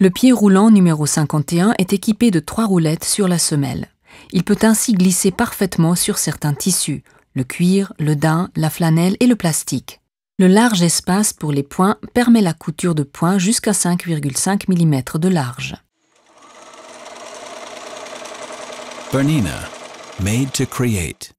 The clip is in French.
Le pied roulant numéro 51 est équipé de trois roulettes sur la semelle. Il peut ainsi glisser parfaitement sur certains tissus, le cuir, le daim, la flanelle et le plastique. Le large espace pour les points permet la couture de points jusqu'à 5,5 mm de large. Bernina, made to create.